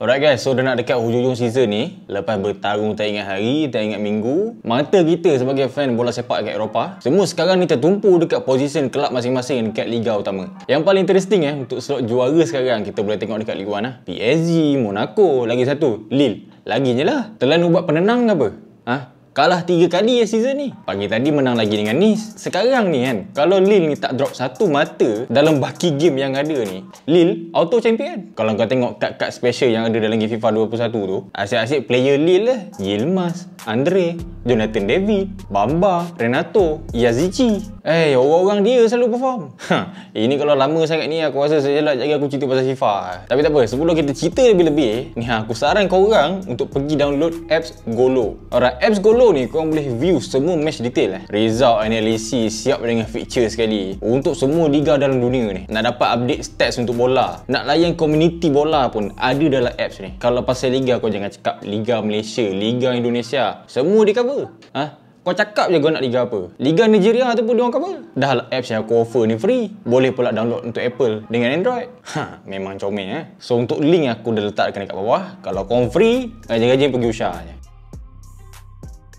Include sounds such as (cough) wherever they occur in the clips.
Alright guys, so dah nak dekat hujung-hujung season ni Lepas bertarung tak ingat hari, tak ingat minggu Mata kita sebagai fan bola sepak kat Eropah Semua sekarang ni tertumpu dekat position kelab masing-masing dekat Liga utama Yang paling interesting eh, untuk slot juara sekarang Kita boleh tengok dekat Liga 1 lah PSG, Monaco, lagi satu, Lille Lagi je lah, telan ubat penenang apa? Ha? kalah tiga kali ya season ni. Pagi tadi menang lagi dengan Nis. Sekarang ni kan, kalau Lil ni tak drop satu mata dalam baki game yang ada ni, Lil auto champion. Kalau kau tengok kad-kad special yang ada dalam game FIFA 21 tu, asyik-asyik player Lil lah. Yilmaz, Andre, Jonathan David, Bamba, Renato, Yazici. Eh, hey, orang-orang dia selalu perform. Ha, ini kalau lama sangat ni aku rasa sejelak jaga aku cerita pasal FIFA. Tapi tak apa, sebelum kita cerita lebih-lebih, ni ha, aku saran kau orang untuk pergi download apps Golo. Orang apps Golo ni korang boleh view semua match detail lah, Result analysis siap dengan feature sekali. Untuk semua liga dalam dunia ni. Nak dapat update stats untuk bola. Nak layan community bola pun ada dalam apps ni. Kalau pasal liga kau jangan cakap Liga Malaysia, Liga Indonesia. Semua di cover. Ha? Kau cakap je kau nak liga apa? Liga Nigeria tu pun diorang cover. Dah lah apps yang aku offer ni free. Boleh pula download untuk Apple dengan Android. Ha, memang comel eh. So untuk link aku dah letakkan dekat bawah. Kalau kau free, rajin-rajin eh, pergi usaha je.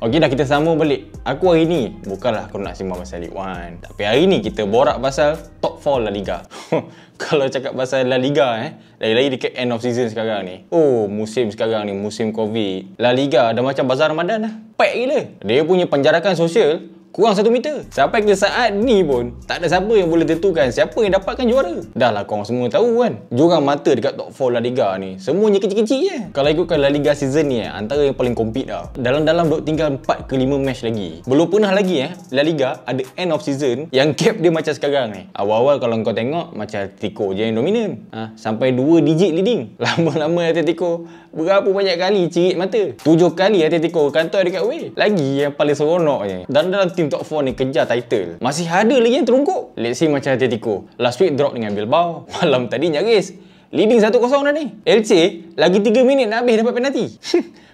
Okey dah kita sama balik. Aku hari ni bukanlah aku nak sembang pasal League One. Tapi hari ni kita borak pasal top 4 La Liga. (laughs) Kalau cakap pasal La Liga eh, lagi-lagi dekat end of season sekarang ni. Oh, musim sekarang ni, musim Covid. La Liga dah macam bazar Ramadan lah. Pack gila. Dia punya penjarakan sosial kurang 1 meter. Sampai ke saat ni pun, tak ada siapa yang boleh tentukan siapa yang dapatkan juara. Dah lah korang semua tahu kan. Jurang mata dekat top 4 La Liga ni, semuanya kecil-kecil je. Kalau ikutkan La Liga season ni, eh, antara yang paling compete lah. Dalam-dalam duk tinggal 4 ke 5 match lagi. Belum pernah lagi eh, La Liga ada end of season yang cap dia macam sekarang ni. Awal-awal kalau kau tengok, macam Atletico je yang dominan. Ha, sampai 2 digit leading. (laughs) Lama-lama Atletico, berapa banyak kali cirit mata. 7 kali Atletico kantor dekat away. Lagi yang paling seronoknya. Dalam dalam team top 4 ni kejar title masih ada lagi yang terungkup let's see macam Atletico last week drop dengan Bilbao (laughs) malam tadi nyaris Leading 1-0 dah ni. LC lagi 3 minit nak habis dapat penalti.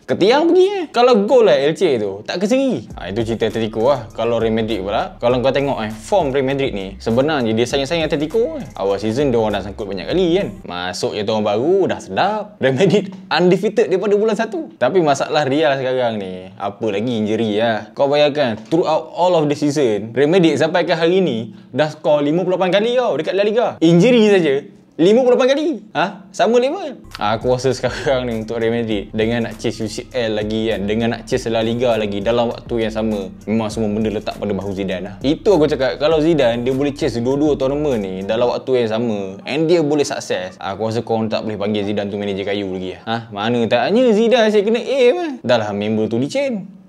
Ketiang pergi eh. Kalau gol lah LC tu, tak keseri. Ha, ah, itu cerita Atletico lah. Kalau Real Madrid pula, kalau kau tengok eh, form Real Madrid ni, sebenarnya dia sayang-sayang Atletico eh. Awal season dia orang dah sangkut banyak kali kan. Masuk je tuan baru, dah sedap. Real Madrid (laughs) undefeated daripada bulan satu, Tapi masalah Real lah sekarang ni, apa lagi injury lah. Kau bayangkan, throughout all of the season, Real Madrid sampai ke hari ni, dah skor 58 kali tau dekat La Liga. Injury saja 58 kali ha? sama lima. ha, aku rasa sekarang ni untuk Real Madrid dengan nak chase UCL lagi kan dengan nak chase La Liga lagi dalam waktu yang sama memang semua benda letak pada bahu Zidane lah itu aku cakap kalau Zidane dia boleh chase dua-dua tournament ni dalam waktu yang sama and dia boleh sukses ha, aku rasa korang tak boleh panggil Zidane tu manager kayu lagi lah. ha? mana tak hanya Zidane saya kena aim lah dah lah member tu di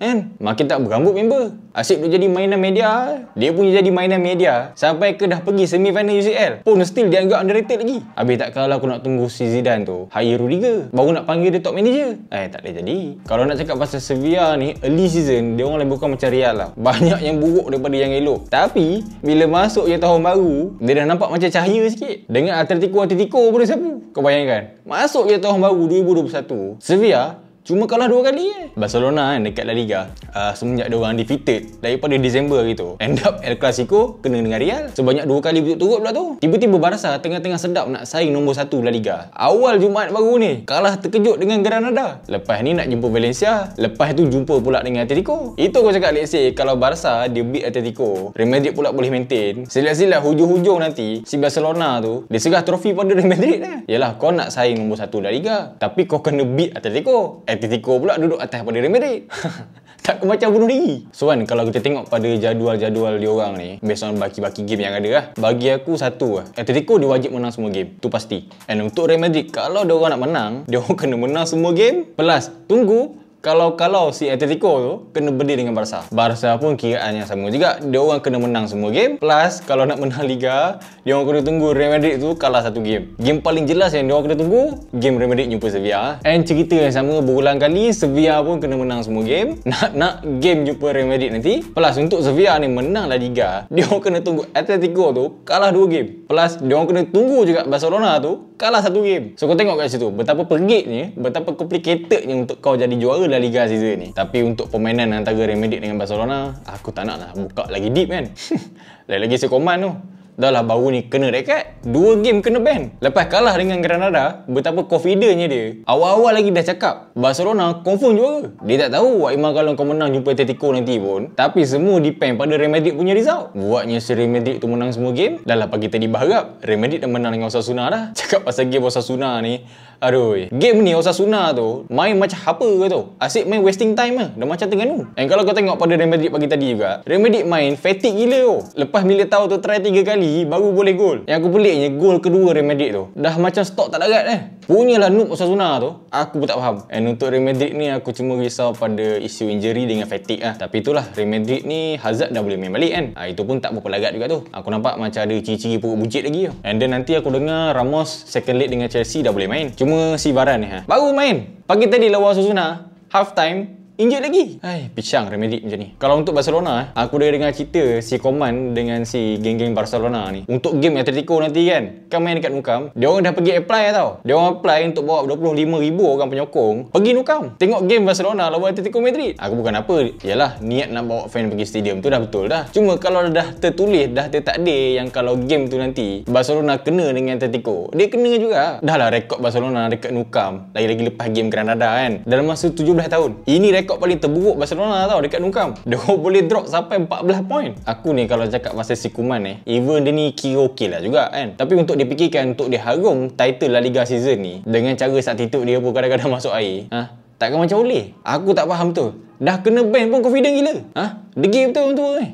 kan? Makin tak berambut member. Asyik dia jadi mainan media. Dia pun jadi mainan media. Sampai ke dah pergi semi final UCL. Pun still dia anggap underrated lagi. Habis tak kalah aku nak tunggu si Zidane tu. Hire Rudiger. Baru nak panggil dia top manager. Eh tak boleh jadi. Kalau nak cakap pasal Sevilla ni. Early season. Dia orang lain bukan macam Real lah. Banyak yang buruk daripada yang elok. Tapi. Bila masuk yang tahun baru. Dia dah nampak macam cahaya sikit. Dengan Atletico Atletico pun siapa. Kau bayangkan. Masuk yang tahun baru 2021. Sevilla. Cuma kalah dua kali eh. Barcelona kan dekat La Liga. Uh, semenjak dia orang defeated daripada Disember gitu. End up El Clasico kena dengan Real. Sebanyak dua kali butuh turut pula tu. Tiba-tiba Barca tengah-tengah sedap nak saing nombor satu La Liga. Awal Jumaat baru ni kalah terkejut dengan Granada. Lepas ni nak jumpa Valencia. Lepas tu jumpa pula dengan Atletico. Itu kau cakap let's say kalau Barca dia beat Atletico. Real Madrid pula boleh maintain. Silap-silap hujung-hujung nanti si Barcelona tu dia serah trofi pada Real Madrid lah. Yalah kau nak saing nombor satu La Liga. Tapi kau kena beat Atletico. Atletico pula duduk atas pada Real Madrid. (laughs) Tak macam bunuh diri. So kan, kalau kita tengok pada jadual-jadual dia orang ni, based on baki-baki game yang ada lah, bagi aku satu lah. Atletico dia wajib menang semua game. Tu pasti. And untuk Real Madrid, kalau diorang nak menang, dia diorang kena menang semua game. Plus, tunggu kalau-kalau si Atletico tu kena berdi dengan Barca. Barca pun kiraan yang sama juga. Dia orang kena menang semua game. Plus kalau nak menang liga, dia orang kena tunggu Real Madrid tu kalah satu game. Game paling jelas yang dia orang kena tunggu, game Real Madrid jumpa Sevilla. And cerita yang sama berulang kali, Sevilla pun kena menang semua game. (laughs) Nak nak game jumpa Real Madrid nanti. Plus untuk Sevilla ni menang lah liga, (laughs) dia orang kena tunggu Atletico tu kalah dua game. Plus dia orang kena tunggu juga Barcelona tu kalah satu game. So kau tengok kat situ betapa pergitnya, betapa complicatednya untuk kau jadi juara La Liga season ni. Tapi untuk permainan antara Real Madrid dengan Barcelona, aku tak naklah buka lagi deep kan. (laughs) Lagi-lagi sekoman tu dah lah baru ni kena rekat dua game kena ban lepas kalah dengan Granada betapa confidentnya dia awal-awal lagi dah cakap Barcelona confirm juga. dia tak tahu Waimar kalau kau menang jumpa Atletico nanti pun tapi semua depend pada Real Madrid punya result buatnya si Real Madrid tu menang semua game dah lah pagi tadi berharap Real Madrid dah menang dengan Osasuna dah (laughs) cakap pasal game Osasuna ni aduh eh. game ni Osasuna tu main macam apa ke tu asyik main wasting time lah dah macam tengah ni dan kalau kau tengok pada Remedy pagi tadi juga Remedy main fatigue gila tu lepas Militao tu try 3 kali sendiri baru boleh gol. Yang aku peliknya gol kedua Remedic tu. Dah macam stok tak darat eh. Punyalah noob Osasuna tu. Aku pun tak faham. And eh, untuk Remedic ni aku cuma risau pada isu injury dengan fatigue lah. Tapi itulah Remedic ni Hazard dah boleh main balik kan. Ha, itu pun tak berapa lagat juga tu. Aku nampak macam ada ciri-ciri perut bujit lagi tu. And then nanti aku dengar Ramos second leg dengan Chelsea dah boleh main. Cuma si Varane ni ha. Baru main. Pagi tadi lawan Osasuna. Half time injured lagi. Hai, pisang remedik macam ni. Kalau untuk Barcelona, eh, aku dah dengar cerita si Koman dengan si geng-geng Barcelona ni. Untuk game Atletico nanti kan, kan main dekat Nukam, dia orang dah pergi apply eh, tau. Dia orang apply untuk bawa 25,000 orang penyokong pergi Nukam. Tengok game Barcelona lawan Atletico Madrid. Aku bukan apa, iyalah niat nak bawa fan pergi stadium tu dah betul dah. Cuma kalau dah tertulis, dah tertakdir yang kalau game tu nanti Barcelona kena dengan Atletico, dia kena juga. Dahlah rekod Barcelona dekat Nukam, lagi-lagi lepas game Granada kan. Dalam masa 17 tahun. Ini rekod rekod paling terburuk Barcelona tau dekat Nukam. (laughs) Dia boleh drop sampai 14 point. Aku ni kalau cakap pasal si Kuman eh, even dia ni kira okay lah juga kan. Tapi untuk dipikirkan untuk dia harum title La Liga season ni dengan cara satitude dia pun kadang-kadang (laughs) masuk air. Ha? Takkan macam boleh? Aku tak faham tu. Dah kena ban pun confident gila. Ha? Degil betul orang tua ni.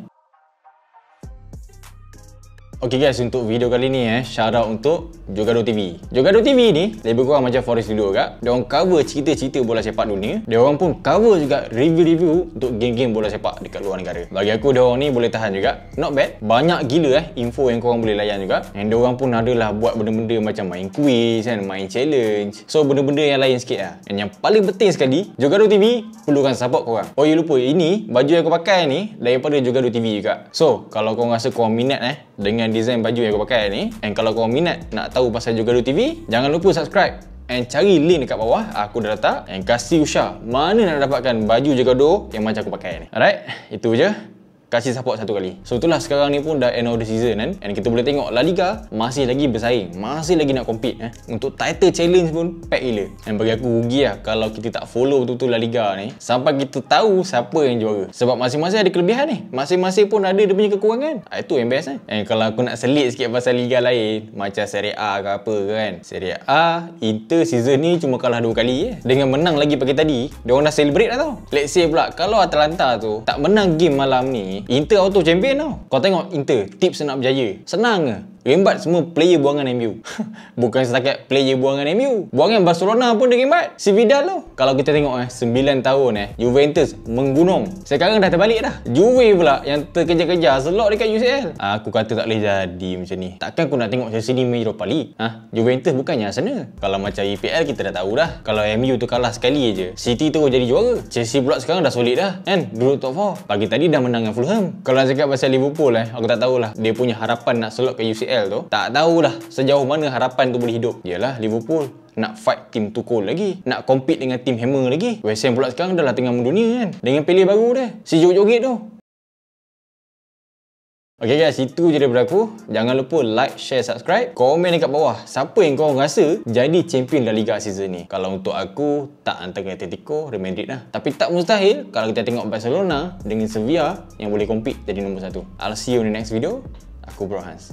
Okay guys, untuk video kali ni eh, shout out untuk Jogado TV. Jogado TV ni lebih kurang macam Forest Studio juga. Dia orang cover cerita-cerita bola sepak dunia. Dia orang pun cover juga review-review untuk game-game bola sepak dekat luar negara. Bagi aku dia orang ni boleh tahan juga. Not bad. Banyak gila eh info yang korang boleh layan juga. And dia orang pun adalah buat benda-benda macam main quiz kan, main challenge. So benda-benda yang lain sikit lah. And yang paling penting sekali, Jogado TV perlukan support korang. Oh you lupa, ini baju yang aku pakai ni daripada Jogado TV juga. So kalau korang rasa korang minat eh dengan design baju yang aku pakai ni and kalau kau minat nak tahu pasal Jogado TV jangan lupa subscribe and cari link dekat bawah aku dah letak and kasih Usha mana nak dapatkan baju Jogado yang macam aku pakai ni alright itu je kasih support satu kali. So itulah sekarang ni pun dah end of the season kan. And kita boleh tengok La Liga masih lagi bersaing. Masih lagi nak compete eh. Untuk title challenge pun pack gila. And bagi aku rugi lah kalau kita tak follow betul-betul La Liga ni. Sampai kita tahu siapa yang juara. Sebab masing-masing ada kelebihan ni. Masing-masing pun ada dia punya kekurangan. Ah, itu yang best eh. And kalau aku nak selit sikit pasal Liga lain. Macam Serie A ke apa kan. Serie A, Inter season ni cuma kalah dua kali eh. Dengan menang lagi pagi tadi. Diorang dah celebrate dah tau. Let's say pula kalau Atalanta tu tak menang game malam ni Inter auto champion tau. Kau tengok Inter tips nak berjaya. Senang ke? rembat semua player buangan MU. (laughs) Bukan setakat player buangan MU. Buangan Barcelona pun dia rembat. Si Vidal lo. Kalau kita tengok eh, 9 tahun eh, Juventus menggunung. Sekarang dah terbalik dah. Juve pula yang terkejar-kejar selok dekat UCL. Ha, aku kata tak boleh jadi macam ni. Takkan aku nak tengok Chelsea ni main Europa League? Ha? Juventus bukannya sana. Kalau macam EPL kita dah tahu dah. Kalau MU tu kalah sekali aje, City tu jadi juara. Chelsea pula sekarang dah solid dah. Kan? Duduk top 4. Pagi tadi dah menang dengan Fulham. Kalau nak cakap pasal Liverpool eh, aku tak tahulah. Dia punya harapan nak selok ke UCL FPL tu tak tahulah sejauh mana harapan tu boleh hidup ialah Liverpool nak fight tim Tukul lagi nak compete dengan tim Hammer lagi West Ham pula sekarang dah lah tengah mendunia kan dengan pilih baru dia si Jogit-Jogit tu Ok guys, itu je daripada aku. Jangan lupa like, share, subscribe. Komen dekat bawah siapa yang kau rasa jadi champion La Liga season ni. Kalau untuk aku, tak antara Atletico, Real Madrid lah. Tapi tak mustahil kalau kita tengok Barcelona dengan Sevilla yang boleh compete jadi nombor satu. I'll see you in the next video. Aku Bro Hans.